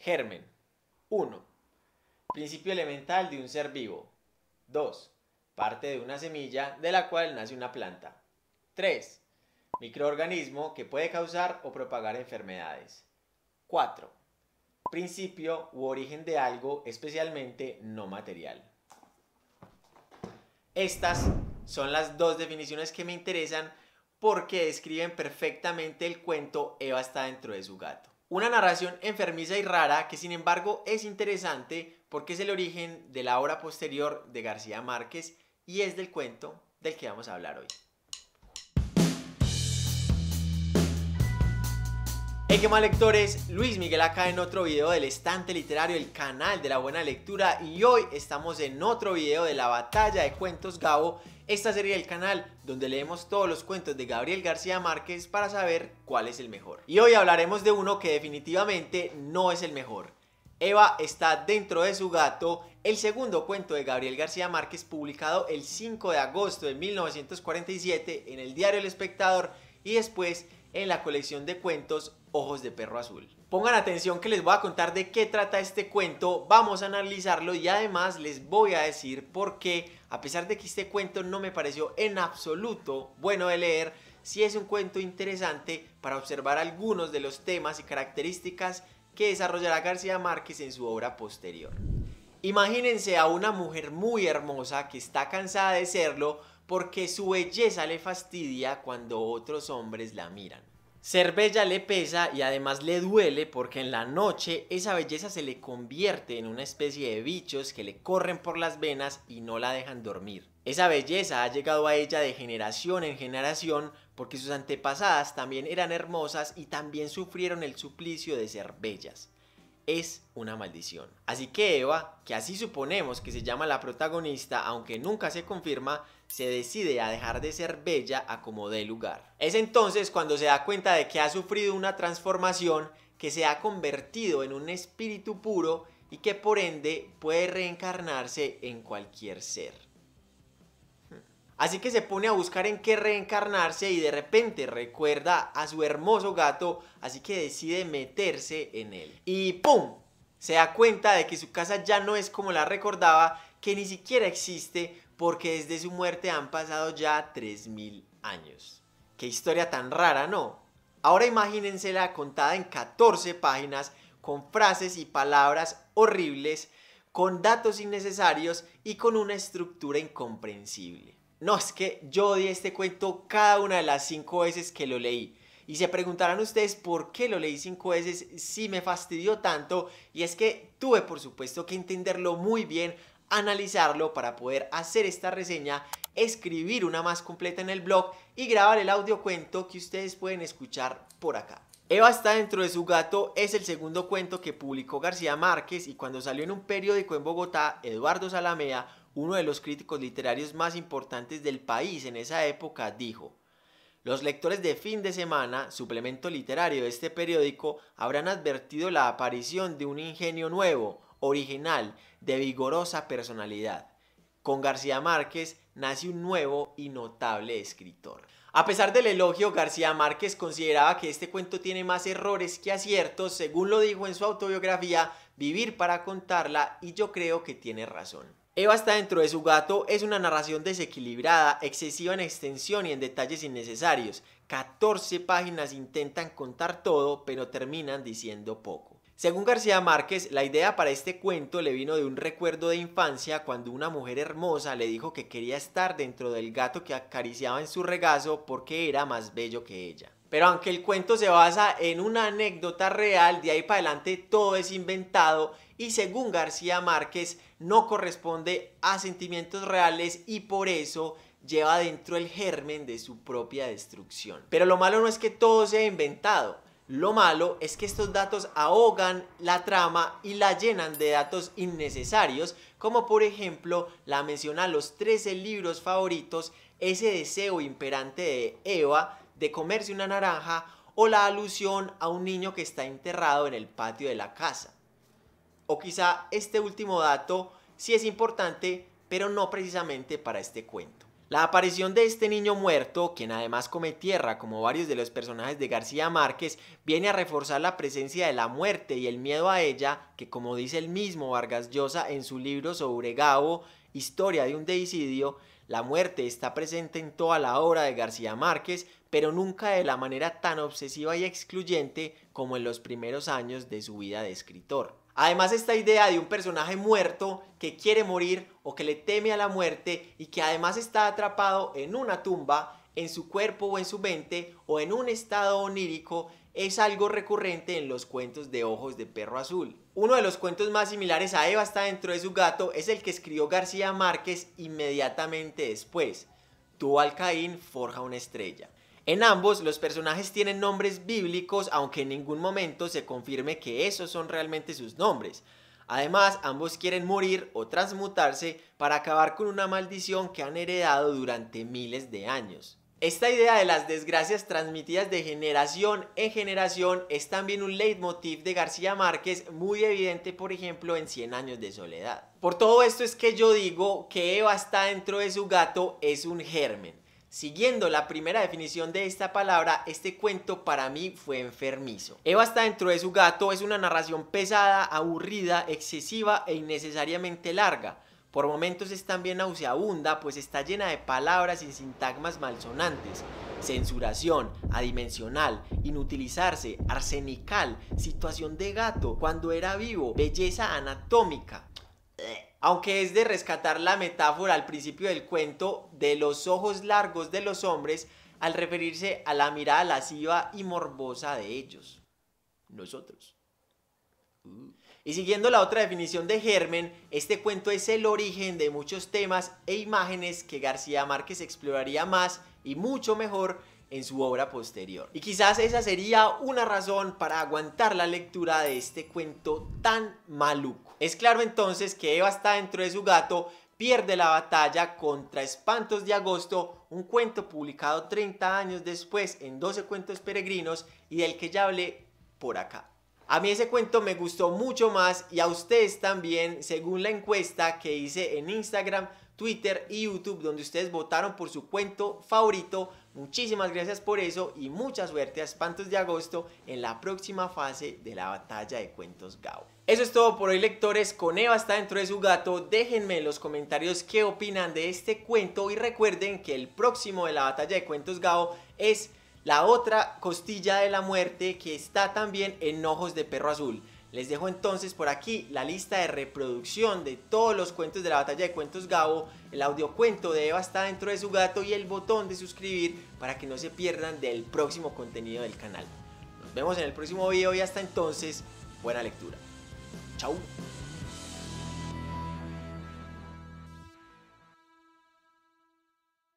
Germen. 1. Principio elemental de un ser vivo. 2. Parte de una semilla de la cual nace una planta. 3. Microorganismo que puede causar o propagar enfermedades. 4. Principio u origen de algo especialmente no material. Estas son las dos definiciones que me interesan porque describen perfectamente el cuento Eva está dentro de su gato. Una narración enfermiza y rara que sin embargo es interesante porque es el origen de la obra posterior de García Márquez y es del cuento del que vamos a hablar hoy. Hey, qué más lectores, Luis Miguel acá en otro video del estante literario, el canal de la buena lectura y hoy estamos en otro video de la batalla de cuentos Gabo, esta serie del canal donde leemos todos los cuentos de Gabriel García Márquez para saber cuál es el mejor. Y hoy hablaremos de uno que definitivamente no es el mejor. Eva está dentro de su gato, el segundo cuento de Gabriel García Márquez publicado el 5 de agosto de 1947 en el diario El Espectador y después en la colección de cuentos Ojos de Perro Azul. Pongan atención que les voy a contar de qué trata este cuento, vamos a analizarlo y además les voy a decir por qué, a pesar de que este cuento no me pareció en absoluto bueno de leer, sí es un cuento interesante para observar algunos de los temas y características que desarrollará García Márquez en su obra posterior. Imagínense a una mujer muy hermosa que está cansada de serlo porque su belleza le fastidia cuando otros hombres la miran bella le pesa y además le duele porque en la noche esa belleza se le convierte en una especie de bichos que le corren por las venas y no la dejan dormir. Esa belleza ha llegado a ella de generación en generación porque sus antepasadas también eran hermosas y también sufrieron el suplicio de ser bellas es una maldición. Así que Eva, que así suponemos que se llama la protagonista, aunque nunca se confirma, se decide a dejar de ser bella a como dé lugar. Es entonces cuando se da cuenta de que ha sufrido una transformación que se ha convertido en un espíritu puro y que por ende puede reencarnarse en cualquier ser. Así que se pone a buscar en qué reencarnarse y de repente recuerda a su hermoso gato, así que decide meterse en él. Y ¡pum! Se da cuenta de que su casa ya no es como la recordaba, que ni siquiera existe, porque desde su muerte han pasado ya 3.000 años. Qué historia tan rara, ¿no? Ahora imagínensela contada en 14 páginas, con frases y palabras horribles, con datos innecesarios y con una estructura incomprensible. No, es que yo odié este cuento cada una de las cinco veces que lo leí. Y se preguntarán ustedes por qué lo leí cinco veces si me fastidió tanto. Y es que tuve por supuesto que entenderlo muy bien, analizarlo para poder hacer esta reseña, escribir una más completa en el blog y grabar el audio cuento que ustedes pueden escuchar por acá. Eva está dentro de su gato es el segundo cuento que publicó García Márquez y cuando salió en un periódico en Bogotá, Eduardo Salamea uno de los críticos literarios más importantes del país en esa época, dijo, los lectores de fin de semana, suplemento literario de este periódico, habrán advertido la aparición de un ingenio nuevo, original, de vigorosa personalidad. Con García Márquez nace un nuevo y notable escritor. A pesar del elogio, García Márquez consideraba que este cuento tiene más errores que aciertos, según lo dijo en su autobiografía Vivir para contarla, y yo creo que tiene razón. Eva está dentro de su gato es una narración desequilibrada, excesiva en extensión y en detalles innecesarios. 14 páginas intentan contar todo, pero terminan diciendo poco. Según García Márquez, la idea para este cuento le vino de un recuerdo de infancia cuando una mujer hermosa le dijo que quería estar dentro del gato que acariciaba en su regazo porque era más bello que ella. Pero aunque el cuento se basa en una anécdota real, de ahí para adelante todo es inventado y según García Márquez no corresponde a sentimientos reales y por eso lleva dentro el germen de su propia destrucción. Pero lo malo no es que todo sea inventado, lo malo es que estos datos ahogan la trama y la llenan de datos innecesarios, como por ejemplo la mención a los 13 libros favoritos, ese deseo imperante de Eva de comerse una naranja o la alusión a un niño que está enterrado en el patio de la casa. O quizá este último dato sí es importante, pero no precisamente para este cuento. La aparición de este niño muerto, quien además come tierra como varios de los personajes de García Márquez, viene a reforzar la presencia de la muerte y el miedo a ella, que como dice el mismo Vargas Llosa en su libro sobre Gabo, Historia de un deicidio, la muerte está presente en toda la obra de García Márquez, pero nunca de la manera tan obsesiva y excluyente como en los primeros años de su vida de escritor. Además, esta idea de un personaje muerto que quiere morir o que le teme a la muerte y que además está atrapado en una tumba, en su cuerpo o en su mente o en un estado onírico es algo recurrente en los cuentos de Ojos de Perro Azul. Uno de los cuentos más similares a Eva está dentro de su gato es el que escribió García Márquez inmediatamente después. Tu Alcaín forja una estrella. En ambos, los personajes tienen nombres bíblicos, aunque en ningún momento se confirme que esos son realmente sus nombres. Además, ambos quieren morir o transmutarse para acabar con una maldición que han heredado durante miles de años. Esta idea de las desgracias transmitidas de generación en generación es también un leitmotiv de García Márquez muy evidente, por ejemplo, en Cien años de soledad. Por todo esto es que yo digo que Eva está dentro de su gato es un germen. Siguiendo la primera definición de esta palabra, este cuento para mí fue enfermizo. Eva está dentro de su gato es una narración pesada, aburrida, excesiva e innecesariamente larga. Por momentos es también nauseabunda, pues está llena de palabras y sintagmas malsonantes. Censuración, adimensional, inutilizarse, arsenical, situación de gato, cuando era vivo, belleza anatómica. Aunque es de rescatar la metáfora al principio del cuento de los ojos largos de los hombres al referirse a la mirada lasciva y morbosa de ellos. Nosotros. Y siguiendo la otra definición de germen, este cuento es el origen de muchos temas e imágenes que García Márquez exploraría más y mucho mejor en su obra posterior. Y quizás esa sería una razón para aguantar la lectura de este cuento tan maluco. Es claro entonces que Eva está dentro de su gato, pierde la batalla contra Espantos de Agosto, un cuento publicado 30 años después en 12 cuentos peregrinos y del que ya hablé por acá. A mí ese cuento me gustó mucho más y a ustedes también, según la encuesta que hice en Instagram, Twitter y YouTube donde ustedes votaron por su cuento favorito. Muchísimas gracias por eso y mucha suerte a Espantos de Agosto en la próxima fase de la batalla de cuentos Gao. Eso es todo por hoy lectores, con está dentro de su gato, déjenme en los comentarios qué opinan de este cuento y recuerden que el próximo de la batalla de cuentos Gao es la otra costilla de la muerte que está también en Ojos de Perro Azul. Les dejo entonces por aquí la lista de reproducción de todos los cuentos de la batalla de cuentos Gabo, el audiocuento de Eva está dentro de su gato y el botón de suscribir para que no se pierdan del próximo contenido del canal. Nos vemos en el próximo video y hasta entonces, buena lectura. Chau.